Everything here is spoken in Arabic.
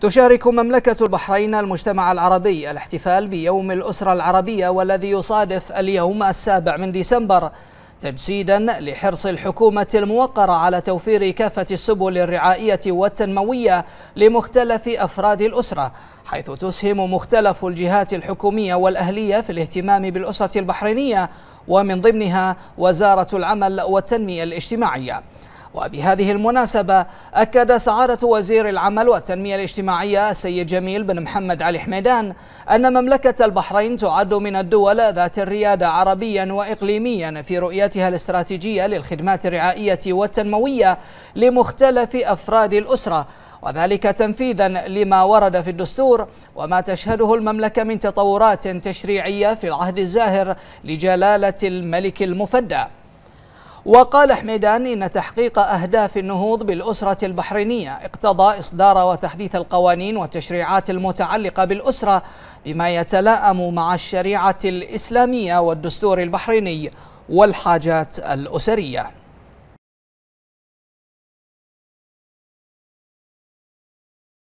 تشارك مملكة البحرين المجتمع العربي الاحتفال بيوم الأسرة العربية والذي يصادف اليوم السابع من ديسمبر تجسيدا لحرص الحكومة الموقرة على توفير كافة السبل الرعائية والتنموية لمختلف أفراد الأسرة حيث تسهم مختلف الجهات الحكومية والأهلية في الاهتمام بالأسرة البحرينية ومن ضمنها وزارة العمل والتنمية الاجتماعية وبهذه المناسبة أكد سعادة وزير العمل والتنمية الاجتماعية السيد جميل بن محمد علي حميدان أن مملكة البحرين تعد من الدول ذات الريادة عربيا وإقليميا في رؤيتها الاستراتيجية للخدمات الرعائية والتنموية لمختلف أفراد الأسرة وذلك تنفيذا لما ورد في الدستور وما تشهده المملكة من تطورات تشريعية في العهد الزاهر لجلالة الملك المفدى وقال حميدان إن تحقيق أهداف النهوض بالأسرة البحرينية اقتضى إصدار وتحديث القوانين والتشريعات المتعلقة بالأسرة بما يتلائم مع الشريعة الإسلامية والدستور البحريني والحاجات الأسرية